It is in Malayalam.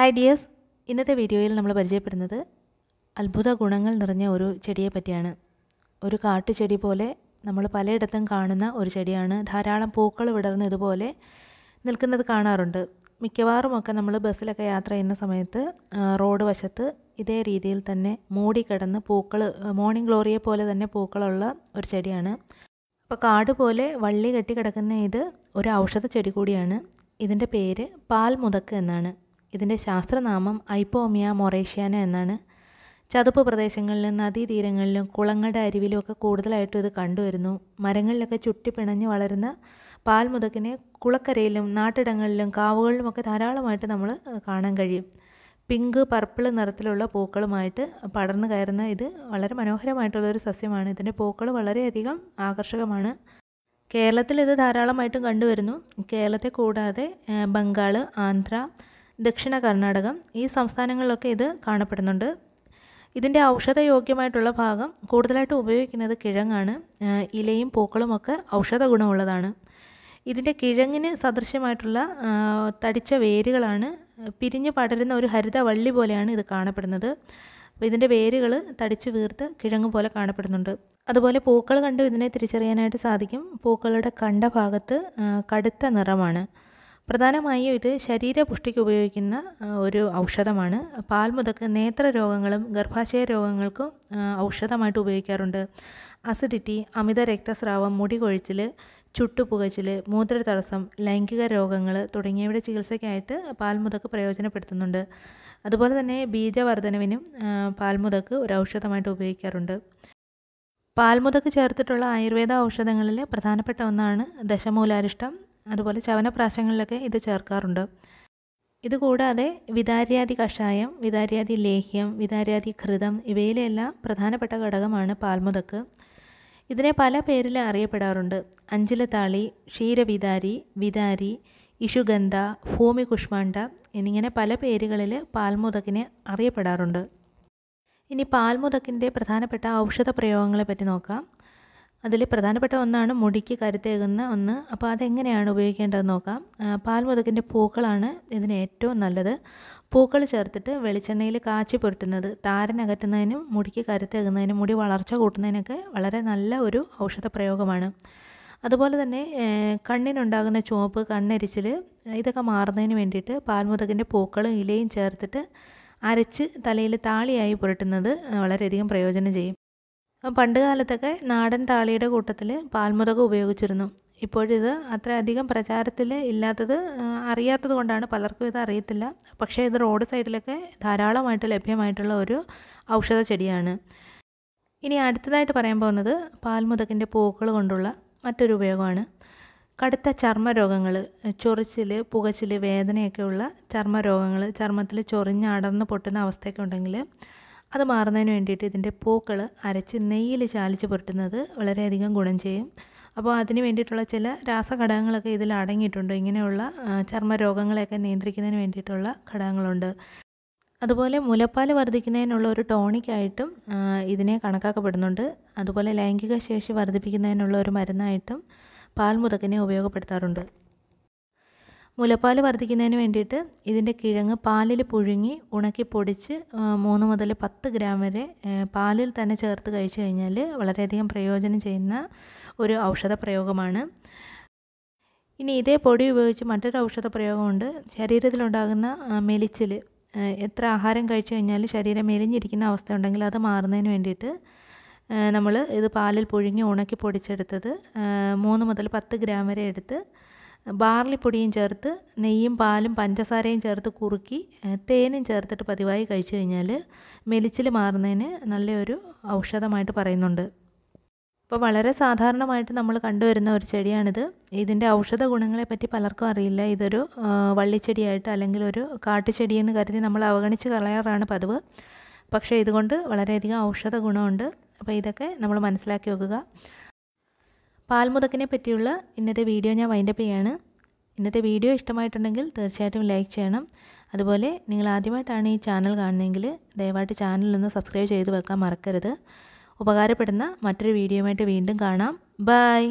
ഹായ് ഡിയേഴ്സ് ഇന്നത്തെ വീഡിയോയിൽ നമ്മൾ പരിചയപ്പെടുന്നത് അത്ഭുത ഗുണങ്ങൾ നിറഞ്ഞ ഒരു ചെടിയെ പറ്റിയാണ് ഒരു കാട്ടുചെടി പോലെ നമ്മൾ പലയിടത്തും കാണുന്ന ഒരു ചെടിയാണ് ധാരാളം പൂക്കൾ വിടർന്ന് ഇതുപോലെ നിൽക്കുന്നത് കാണാറുണ്ട് മിക്കവാറും ഒക്കെ നമ്മൾ ബസ്സിലൊക്കെ യാത്ര ചെയ്യുന്ന സമയത്ത് റോഡ് വശത്ത് ഇതേ രീതിയിൽ തന്നെ കിടന്ന് പൂക്കൾ മോർണിംഗ് ഗ്ലോറിയെ പോലെ തന്നെ പൂക്കളുള്ള ഒരു ചെടിയാണ് അപ്പോൾ കാട് പോലെ വള്ളി കെട്ടി കിടക്കുന്ന ഇത് ഒരു ഔഷധ ചെടി കൂടിയാണ് ഇതിൻ്റെ പേര് പാൽ മുതക്ക് എന്നാണ് ഇതിൻ്റെ ശാസ്ത്രനാമം ഐപ്പോമിയ മൊറേഷ്യാന എന്നാണ് ചതുപ്പ് പ്രദേശങ്ങളിലും നദീതീരങ്ങളിലും കുളങ്ങളുടെ അരുവിലുമൊക്കെ കൂടുതലായിട്ടും ഇത് കണ്ടുവരുന്നു മരങ്ങളിലൊക്കെ ചുട്ടിപ്പിണഞ്ഞ് വളരുന്ന പാൽമുതക്കിനെ കുളക്കരയിലും നാട്ടിടങ്ങളിലും കാവുകളിലുമൊക്കെ ധാരാളമായിട്ട് നമ്മൾ കാണാൻ കഴിയും പിങ്ക് പർപ്പിൾ നിറത്തിലുള്ള പൂക്കളുമായിട്ട് പടർന്നു കയറുന്ന ഇത് വളരെ മനോഹരമായിട്ടുള്ളൊരു സസ്യമാണ് ഇതിൻ്റെ പൂക്കൾ വളരെയധികം ആകർഷകമാണ് കേരളത്തിൽ ഇത് ധാരാളമായിട്ടും കണ്ടുവരുന്നു കേരളത്തെ കൂടാതെ ബംഗാൾ ആന്ധ്ര ദക്ഷിണ കർണാടകം ഈ സംസ്ഥാനങ്ങളിലൊക്കെ ഇത് കാണപ്പെടുന്നുണ്ട് ഇതിൻ്റെ ഔഷധയോഗ്യമായിട്ടുള്ള ഭാഗം കൂടുതലായിട്ട് ഉപയോഗിക്കുന്നത് കിഴങ്ങാണ് ഇലയും പൂക്കളുമൊക്കെ ഔഷധ ഗുണമുള്ളതാണ് ഇതിൻ്റെ കിഴങ്ങിന് സദൃശ്യമായിട്ടുള്ള തടിച്ച വേരുകളാണ് പിരിഞ്ഞു പടരുന്ന ഒരു ഹരിത വള്ളി പോലെയാണ് ഇത് കാണപ്പെടുന്നത് അപ്പോൾ ഇതിൻ്റെ വേരുകൾ തടിച്ച് വീർത്ത് കിഴങ്ങ് പോലെ കാണപ്പെടുന്നുണ്ട് അതുപോലെ പൂക്കൾ കണ്ടു ഇതിനെ തിരിച്ചറിയാനായിട്ട് സാധിക്കും പൂക്കളുടെ കണ്ട ഭാഗത്ത് കടുത്ത നിറമാണ് പ്രധാനമായും ഇത് ശരീരപുഷ്ടിക്ക് ഉപയോഗിക്കുന്ന ഒരു ഔഷധമാണ് പാൽ മുതക്ക് നേത്ര രോഗങ്ങളും ഗർഭാശയ രോഗങ്ങൾക്കും ഔഷധമായിട്ട് ഉപയോഗിക്കാറുണ്ട് അസിഡിറ്റി അമിത രക്തസ്രാവം മുടി കൊഴിച്ചിൽ ചുട്ടുപുകച്ചിൽ തടസ്സം ലൈംഗിക രോഗങ്ങൾ തുടങ്ങിയവയുടെ ചികിത്സയ്ക്കായിട്ട് പാൽമുതക്ക് പ്രയോജനപ്പെടുത്തുന്നുണ്ട് അതുപോലെ തന്നെ ബീജവർധനവിനും പാൽമുതക്ക് ഒരു ഔഷധമായിട്ട് ഉപയോഗിക്കാറുണ്ട് പാൽമുതക്ക് ചേർത്തിട്ടുള്ള ആയുർവേദ ഔഷധങ്ങളിൽ പ്രധാനപ്പെട്ട ഒന്നാണ് ദശമൂലാരിഷ്ടം അതുപോലെ ചവനപ്രാശങ്ങളിലൊക്കെ ഇത് ചേർക്കാറുണ്ട് ഇതുകൂടാതെ വിദാര്യാദി കഷായം വിദാര്യാദി ലേഹ്യം വിദാര്യാദി ഘൃതം ഇവയിലെല്ലാം പ്രധാനപ്പെട്ട ഘടകമാണ് പാൽമുതക്ക് ഇതിനെ പല പേരിൽ അറിയപ്പെടാറുണ്ട് അഞ്ചിലത്താളി ക്ഷീരവിദാരി വിദാരി ഇഷുഗന്ധ ഭൂമി കുഷ്മാണ്ട എന്നിങ്ങനെ പല പേരുകളിൽ പാൽമുതക്കിനെ അറിയപ്പെടാറുണ്ട് ഇനി പാൽമുതക്കിൻ്റെ പ്രധാനപ്പെട്ട ഔഷധ പ്രയോഗങ്ങളെ പറ്റി നോക്കാം അതിൽ പ്രധാനപ്പെട്ട ഒന്നാണ് മുടിക്ക് കരുത്തേകുന്ന ഒന്ന് അപ്പോൾ അതെങ്ങനെയാണ് ഉപയോഗിക്കേണ്ടതെന്ന് നോക്കാം പാൽമുതകിൻ്റെ പൂക്കളാണ് ഇതിന് ഏറ്റവും നല്ലത് പൂക്കൾ ചേർത്തിട്ട് വെളിച്ചെണ്ണയിൽ കാച്ചി പുരട്ടുന്നത് താരനകറ്റുന്നതിനും മുടിക്ക് കരുത്തേകുന്നതിനും മുടി വളർച്ച കൂട്ടുന്നതിനൊക്കെ വളരെ നല്ല ഒരു ഔഷധ പ്രയോഗമാണ് അതുപോലെ തന്നെ കണ്ണിനുണ്ടാകുന്ന ചുവപ്പ് കണ്ണരിച്ചിൽ ഇതൊക്കെ മാറുന്നതിന് വേണ്ടിയിട്ട് പാൽമുതകിൻ്റെ പൂക്കളും ഇലയും ചേർത്തിട്ട് അരച്ച് തലയിൽ താളിയായി പുരട്ടുന്നത് വളരെയധികം പ്രയോജനം ചെയ്യും പണ്ട് കാലത്തൊക്കെ നാടൻ താളിയുടെ കൂട്ടത്തിൽ പാൽമുതക് ഉപയോഗിച്ചിരുന്നു ഇപ്പോഴിത് അത്ര അധികം പ്രചാരത്തിൽ ഇല്ലാത്തത് അറിയാത്തത് കൊണ്ടാണ് പലർക്കും ഇത് അറിയത്തില്ല പക്ഷേ ഇത് റോഡ് സൈഡിലൊക്കെ ധാരാളമായിട്ട് ലഭ്യമായിട്ടുള്ള ഒരു ഔഷധ ചെടിയാണ് ഇനി അടുത്തതായിട്ട് പറയാൻ പോകുന്നത് പാൽമുതകിൻ്റെ പൂക്കൾ കൊണ്ടുള്ള മറ്റൊരു ഉപയോഗമാണ് കടുത്ത ചർമ്മ രോഗങ്ങൾ ചൊറിച്ചിൽ പുകച്ചിൽ വേദനയൊക്കെയുള്ള ചർമ്മ രോഗങ്ങൾ ചർമ്മത്തിൽ ചൊറിഞ്ഞ് അടർന്ന് പൊട്ടുന്ന അവസ്ഥയൊക്കെ ഉണ്ടെങ്കിൽ അത് മാറുന്നതിന് വേണ്ടിയിട്ട് ഇതിൻ്റെ പൂക്കൾ അരച്ച് നെയ്യിൽ ചാലിച്ച് പുരട്ടുന്നത് വളരെയധികം ഗുണം ചെയ്യും അപ്പോൾ അതിന് വേണ്ടിയിട്ടുള്ള ചില രാസഘടകങ്ങളൊക്കെ ഇതിൽ അടങ്ങിയിട്ടുണ്ട് ഇങ്ങനെയുള്ള ചർമ്മ രോഗങ്ങളെയൊക്കെ നിയന്ത്രിക്കുന്നതിന് വേണ്ടിയിട്ടുള്ള ഘടകങ്ങളുണ്ട് അതുപോലെ മുലപ്പാൽ വർദ്ധിക്കുന്നതിനുള്ള ഒരു ടോണിക്കായിട്ടും ഇതിനെ കണക്കാക്കപ്പെടുന്നുണ്ട് അതുപോലെ ലൈംഗിക ശേഷി വർദ്ധിപ്പിക്കുന്നതിനുള്ള ഒരു മരുന്നായിട്ടും പാൽമുതക്കിനെ ഉപയോഗപ്പെടുത്താറുണ്ട് മുലപ്പാൽ വർദ്ധിക്കുന്നതിന് വേണ്ടിയിട്ട് ഇതിൻ്റെ കിഴങ്ങ് പാലിൽ പുഴുങ്ങി ഉണക്കി പൊടിച്ച് മൂന്ന് മുതൽ പത്ത് ഗ്രാം വരെ പാലിൽ തന്നെ ചേർത്ത് കഴിച്ചു കഴിഞ്ഞാൽ വളരെയധികം പ്രയോജനം ചെയ്യുന്ന ഒരു ഔഷധ പ്രയോഗമാണ് ഇനി ഇതേ പൊടി ഉപയോഗിച്ച് മറ്റൊരു ഔഷധ പ്രയോഗമുണ്ട് ശരീരത്തിലുണ്ടാകുന്ന മെലിച്ചിൽ എത്ര ആഹാരം കഴിച്ചു കഴിഞ്ഞാൽ ശരീരം മെലിഞ്ഞിരിക്കുന്ന അവസ്ഥ ഉണ്ടെങ്കിൽ അത് മാറുന്നതിന് വേണ്ടിയിട്ട് നമ്മൾ ഇത് പാലിൽ പുഴുങ്ങി ഉണക്കി പൊടിച്ചെടുത്തത് മൂന്ന് മുതൽ പത്ത് ഗ്രാം വരെ എടുത്ത് ബാർലിപ്പൊടിയും ചേർത്ത് നെയ്യും പാലും പഞ്ചസാരയും ചേർത്ത് കുറുക്കി തേനും ചേർത്തിട്ട് പതിവായി കഴിച്ചു കഴിഞ്ഞാൽ മെലിച്ചിൽ മാറുന്നതിന് നല്ലൊരു ഔഷധമായിട്ട് പറയുന്നുണ്ട് ഇപ്പോൾ വളരെ സാധാരണമായിട്ട് നമ്മൾ കണ്ടുവരുന്ന ഒരു ചെടിയാണിത് ഇതിൻ്റെ ഔഷധ ഗുണങ്ങളെപ്പറ്റി പലർക്കും അറിയില്ല ഇതൊരു വള്ളിച്ചെടിയായിട്ട് അല്ലെങ്കിൽ ഒരു കാട്ടുചെടിയെന്ന് കരുതി നമ്മൾ അവഗണിച്ച് കളയാറാണ് പതിവ് പക്ഷേ ഇതുകൊണ്ട് വളരെയധികം ഔഷധ ഗുണമുണ്ട് അപ്പോൾ ഇതൊക്കെ നമ്മൾ മനസ്സിലാക്കി വെക്കുക പാൽമുതക്കിനെ പറ്റിയുള്ള ഇന്നത്തെ വീഡിയോ ഞാൻ വൈൻഡപ്പ് ചെയ്യാണ് ഇന്നത്തെ വീഡിയോ ഇഷ്ടമായിട്ടുണ്ടെങ്കിൽ തീർച്ചയായിട്ടും ലൈക്ക് ചെയ്യണം അതുപോലെ നിങ്ങൾ ആദ്യമായിട്ടാണ് ഈ ചാനൽ കാണുന്നതെങ്കിൽ ദയവായിട്ട് ചാനൽ ഒന്ന് സബ്സ്ക്രൈബ് ചെയ്ത് വെക്കാൻ മറക്കരുത് ഉപകാരപ്പെടുന്ന മറ്റൊരു വീഡിയോയുമായിട്ട് വീണ്ടും കാണാം ബൈ